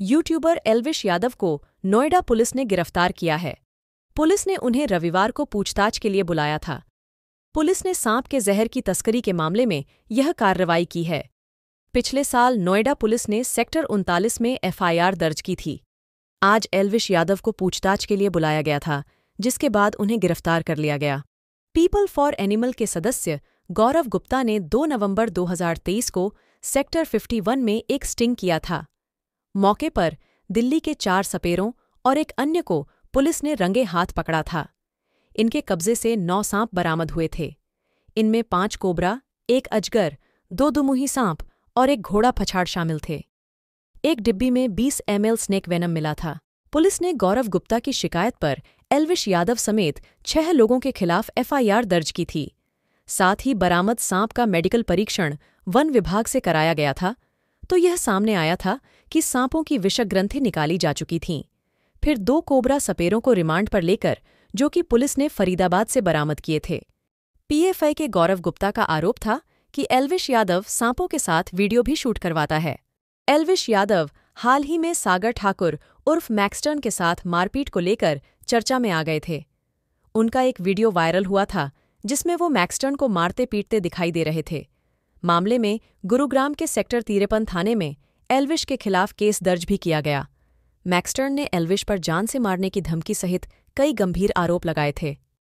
YouTuber Elvish Yadav को Noida police ने गिरफ्तार किया है पुलिस ने उन्हें रविवार को पूछताछ के लिए बुलाया था पुलिस ने सांप के जहर की तस्करी के मामले में यह कार्रवाई की है पिछले साल नोएडा पुलिस ने सेक्टर उनतालीस में एफआईआर दर्ज की थी आज एल्विश यादव को पूछताछ के लिए बुलाया गया था जिसके बाद उन्हें गिरफ्तार कर लिया गया पीपल फॉर एनिमल के सदस्य गौरव गुप्ता ने 2 नवंबर 2023 को सेक्टर 51 में एक स्टिंग किया था मौके पर दिल्ली के चार सपेरों और एक अन्य को पुलिस ने रंगे हाथ पकड़ा था इनके कब्जे से नौ सांप बरामद हुए थे इनमें पांच कोबरा एक अजगर दो दुमुही सांप और एक घोड़ा पछाड़ शामिल थे एक डिब्बी में 20 एमएल स्नेक वेनम मिला था पुलिस ने गौरव गुप्ता की शिकायत पर एल्विश यादव समेत छह लोगों के खिलाफ एफआईआर दर्ज की थी साथ ही बरामद सांप का मेडिकल परीक्षण वन विभाग से कराया गया था तो यह सामने आया था कि सांपों की विषक ग्रंथि निकाली जा चुकी थीं फिर दो कोबरा सपेरों को रिमांड पर लेकर जो कि पुलिस ने फरीदाबाद से बरामद किए थे पीएफआई के गौरव गुप्ता का आरोप था कि एल्विश यादव सांपों के साथ वीडियो भी शूट करवाता है एल्विश यादव हाल ही में सागर ठाकुर उर्फ मैक्सटर्न के साथ मारपीट को लेकर चर्चा में आ गए थे उनका एक वीडियो वायरल हुआ था जिसमें वो मैक्सटर्न को मारते पीटते दिखाई दे रहे थे मामले में गुरुग्राम के सेक्टर तिरपन थाने में एल्विश के खिलाफ केस दर्ज भी किया गया मैक्सटर्न ने एल्विश पर जान से मारने की धमकी सहित कई गंभीर आरोप लगाए थे